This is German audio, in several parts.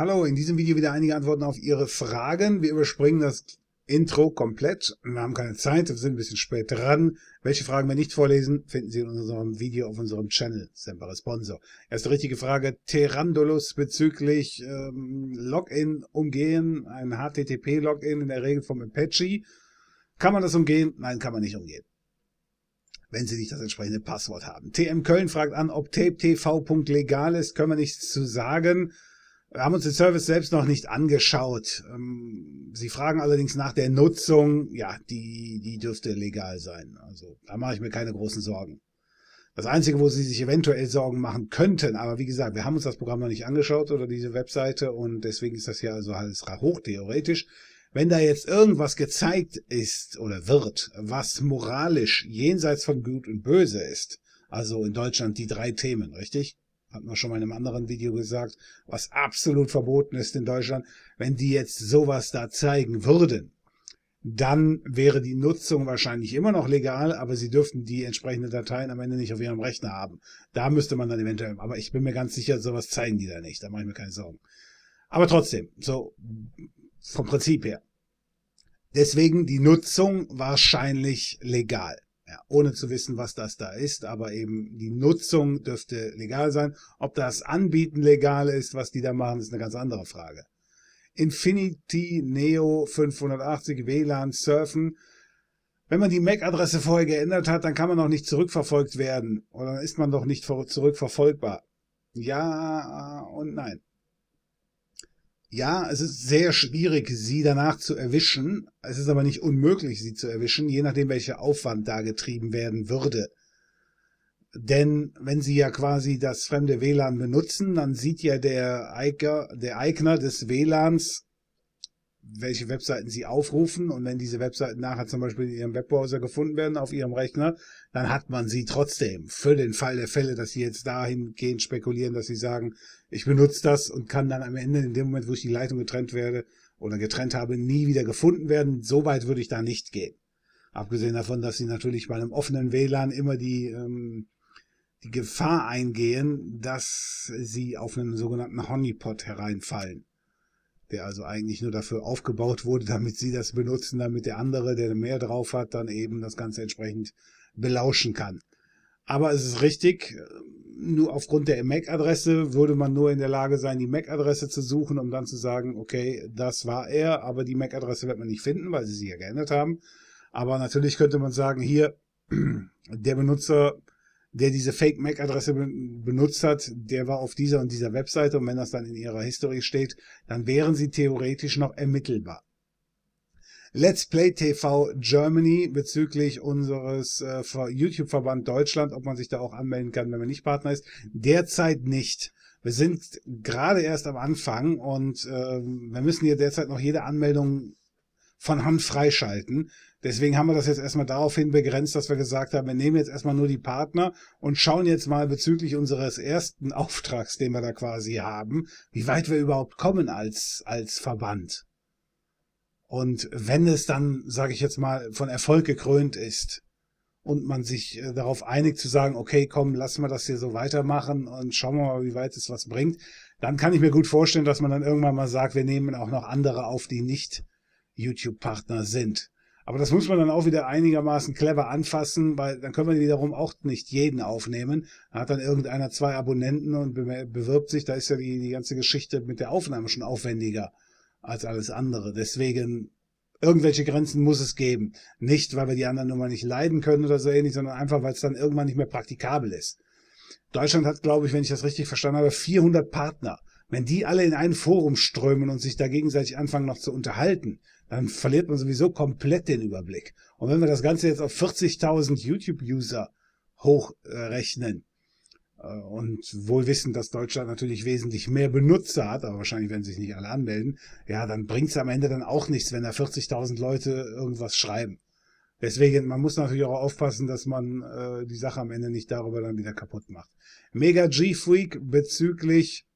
Hallo, in diesem Video wieder einige Antworten auf Ihre Fragen. Wir überspringen das Intro komplett. Wir haben keine Zeit, wir sind ein bisschen spät dran. Welche Fragen wir nicht vorlesen, finden Sie in unserem Video auf unserem Channel, Semper Sponsor. Erste richtige Frage, Terandolus bezüglich ähm, Login umgehen, ein HTTP-Login in der Regel vom Apache. Kann man das umgehen? Nein, kann man nicht umgehen wenn Sie nicht das entsprechende Passwort haben. TM Köln fragt an, ob tapetv.legal ist, können wir nichts zu sagen. Wir haben uns den Service selbst noch nicht angeschaut. Ähm, Sie fragen allerdings nach der Nutzung. Ja, die, die dürfte legal sein. Also da mache ich mir keine großen Sorgen. Das Einzige, wo Sie sich eventuell Sorgen machen könnten, aber wie gesagt, wir haben uns das Programm noch nicht angeschaut oder diese Webseite und deswegen ist das hier also alles hochtheoretisch. Wenn da jetzt irgendwas gezeigt ist oder wird, was moralisch jenseits von Gut und Böse ist, also in Deutschland die drei Themen, richtig? hat man schon mal in einem anderen Video gesagt, was absolut verboten ist in Deutschland, wenn die jetzt sowas da zeigen würden, dann wäre die Nutzung wahrscheinlich immer noch legal, aber sie dürften die entsprechenden Dateien am Ende nicht auf ihrem Rechner haben. Da müsste man dann eventuell, aber ich bin mir ganz sicher, sowas zeigen die da nicht, da mache ich mir keine Sorgen. Aber trotzdem, so vom Prinzip her. Deswegen die Nutzung wahrscheinlich legal ja, ohne zu wissen, was das da ist, aber eben die Nutzung dürfte legal sein. Ob das Anbieten legal ist, was die da machen, ist eine ganz andere Frage. Infinity Neo 580 WLAN surfen. Wenn man die MAC-Adresse vorher geändert hat, dann kann man noch nicht zurückverfolgt werden. Oder dann ist man doch nicht zurückverfolgbar. Ja und nein. Ja, es ist sehr schwierig, sie danach zu erwischen. Es ist aber nicht unmöglich, sie zu erwischen, je nachdem, welcher Aufwand da getrieben werden würde. Denn wenn sie ja quasi das fremde WLAN benutzen, dann sieht ja der, Eiger, der Eigner des WLANs welche Webseiten sie aufrufen und wenn diese Webseiten nachher zum Beispiel in ihrem Webbrowser gefunden werden auf ihrem Rechner, dann hat man sie trotzdem für den Fall der Fälle, dass sie jetzt dahingehend spekulieren, dass sie sagen, ich benutze das und kann dann am Ende in dem Moment, wo ich die Leitung getrennt werde oder getrennt habe, nie wieder gefunden werden. So weit würde ich da nicht gehen. Abgesehen davon, dass sie natürlich bei einem offenen WLAN immer die, ähm, die Gefahr eingehen, dass sie auf einen sogenannten Honeypot hereinfallen der also eigentlich nur dafür aufgebaut wurde, damit sie das benutzen, damit der andere, der mehr drauf hat, dann eben das Ganze entsprechend belauschen kann. Aber es ist richtig, nur aufgrund der MAC-Adresse würde man nur in der Lage sein, die MAC-Adresse zu suchen, um dann zu sagen, okay, das war er, aber die MAC-Adresse wird man nicht finden, weil sie sie ja geändert haben. Aber natürlich könnte man sagen, hier, der Benutzer der diese Fake-Mac-Adresse benutzt hat, der war auf dieser und dieser Webseite und wenn das dann in ihrer Historie steht, dann wären sie theoretisch noch ermittelbar. Let's Play TV Germany bezüglich unseres äh, YouTube-Verband Deutschland, ob man sich da auch anmelden kann, wenn man nicht Partner ist. Derzeit nicht. Wir sind gerade erst am Anfang und äh, wir müssen hier derzeit noch jede Anmeldung von Hand freischalten. Deswegen haben wir das jetzt erstmal daraufhin begrenzt, dass wir gesagt haben, wir nehmen jetzt erstmal nur die Partner und schauen jetzt mal bezüglich unseres ersten Auftrags, den wir da quasi haben, wie weit wir überhaupt kommen als, als Verband. Und wenn es dann, sage ich jetzt mal, von Erfolg gekrönt ist und man sich äh, darauf einigt zu sagen, okay, komm, lassen wir das hier so weitermachen und schauen wir mal, wie weit es was bringt, dann kann ich mir gut vorstellen, dass man dann irgendwann mal sagt, wir nehmen auch noch andere auf, die nicht YouTube-Partner sind. Aber das muss man dann auch wieder einigermaßen clever anfassen, weil dann können wir wiederum auch nicht jeden aufnehmen. Da hat dann irgendeiner zwei Abonnenten und bewirbt sich. Da ist ja die, die ganze Geschichte mit der Aufnahme schon aufwendiger als alles andere. Deswegen irgendwelche Grenzen muss es geben. Nicht, weil wir die anderen mal nicht leiden können oder so ähnlich, sondern einfach, weil es dann irgendwann nicht mehr praktikabel ist. Deutschland hat, glaube ich, wenn ich das richtig verstanden habe, 400 Partner. Wenn die alle in ein Forum strömen und sich da gegenseitig anfangen noch zu unterhalten, dann verliert man sowieso komplett den Überblick. Und wenn wir das Ganze jetzt auf 40.000 YouTube-User hochrechnen äh, und wohl wissen, dass Deutschland natürlich wesentlich mehr Benutzer hat, aber wahrscheinlich werden sich nicht alle anmelden, ja, dann bringt's am Ende dann auch nichts, wenn da 40.000 Leute irgendwas schreiben. Deswegen, man muss natürlich auch aufpassen, dass man äh, die Sache am Ende nicht darüber dann wieder kaputt macht. Mega G-Freak bezüglich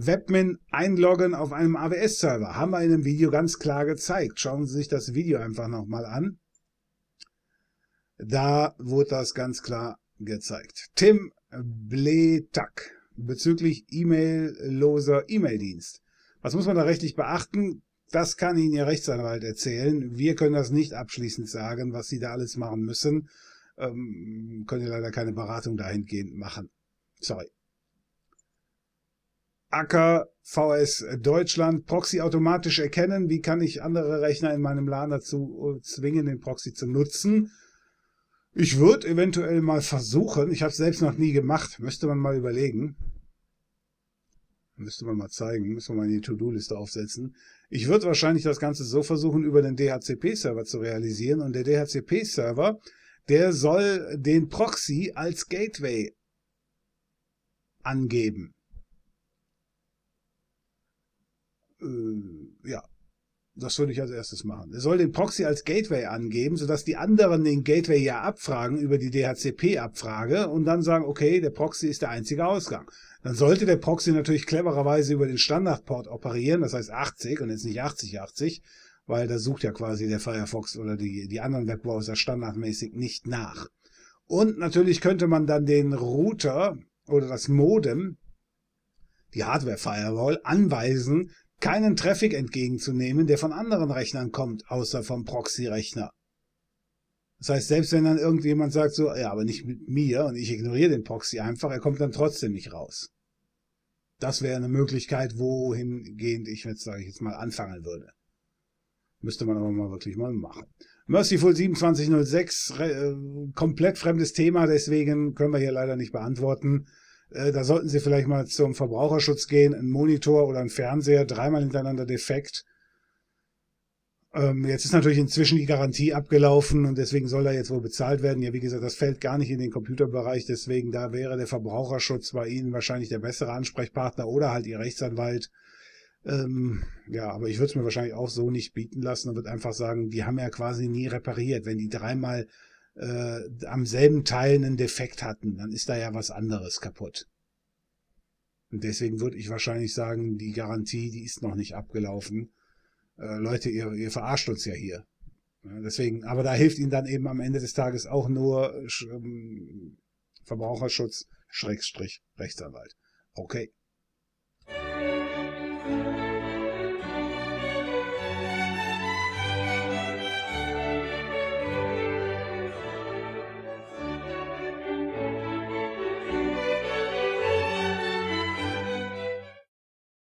Webmin einloggen auf einem AWS-Server. Haben wir in einem Video ganz klar gezeigt. Schauen Sie sich das Video einfach nochmal an. Da wurde das ganz klar gezeigt. Tim Bletak bezüglich E-Mail-loser E-Mail-Dienst. Was muss man da rechtlich beachten? Das kann Ihnen Ihr Rechtsanwalt erzählen. Wir können das nicht abschließend sagen, was Sie da alles machen müssen. Ähm, können leider keine Beratung dahingehend machen. Sorry. Acker VS Deutschland Proxy automatisch erkennen. Wie kann ich andere Rechner in meinem LAN dazu äh, zwingen, den Proxy zu nutzen? Ich würde eventuell mal versuchen. Ich habe es selbst noch nie gemacht. Müsste man mal überlegen. Müsste man mal zeigen. Müsste man mal in die To-Do-Liste aufsetzen. Ich würde wahrscheinlich das Ganze so versuchen, über den DHCP-Server zu realisieren. Und der DHCP-Server, der soll den Proxy als Gateway angeben. äh, ja, das würde ich als erstes machen. Er soll den Proxy als Gateway angeben, sodass die anderen den Gateway ja abfragen über die DHCP-Abfrage und dann sagen, okay, der Proxy ist der einzige Ausgang. Dann sollte der Proxy natürlich clevererweise über den Standardport operieren, das heißt 80 und jetzt nicht 8080, weil da sucht ja quasi der Firefox oder die, die anderen Webbrowser standardmäßig nicht nach. Und natürlich könnte man dann den Router oder das Modem die Hardware-Firewall anweisen, keinen Traffic entgegenzunehmen, der von anderen Rechnern kommt, außer vom Proxy-Rechner. Das heißt, selbst wenn dann irgendjemand sagt so, ja, aber nicht mit mir und ich ignoriere den Proxy einfach, er kommt dann trotzdem nicht raus. Das wäre eine Möglichkeit, wohingehend ich jetzt, sage ich jetzt mal, anfangen würde. Müsste man aber mal wirklich mal machen. Mercyful 2706, äh, komplett fremdes Thema, deswegen können wir hier leider nicht beantworten. Äh, da sollten Sie vielleicht mal zum Verbraucherschutz gehen, ein Monitor oder ein Fernseher, dreimal hintereinander defekt. Ähm, jetzt ist natürlich inzwischen die Garantie abgelaufen und deswegen soll da jetzt wohl bezahlt werden. Ja, wie gesagt, das fällt gar nicht in den Computerbereich, deswegen da wäre der Verbraucherschutz bei Ihnen wahrscheinlich der bessere Ansprechpartner oder halt Ihr Rechtsanwalt. Ähm, ja, aber ich würde es mir wahrscheinlich auch so nicht bieten lassen und würde einfach sagen, die haben ja quasi nie repariert. Wenn die dreimal äh, am selben Teil einen Defekt hatten, dann ist da ja was anderes kaputt. Und deswegen würde ich wahrscheinlich sagen, die Garantie, die ist noch nicht abgelaufen. Äh, Leute, ihr, ihr verarscht uns ja hier. Ja, deswegen, aber da hilft ihnen dann eben am Ende des Tages auch nur ähm, Verbraucherschutz, Schrägstrich, Rechtsanwalt. Okay.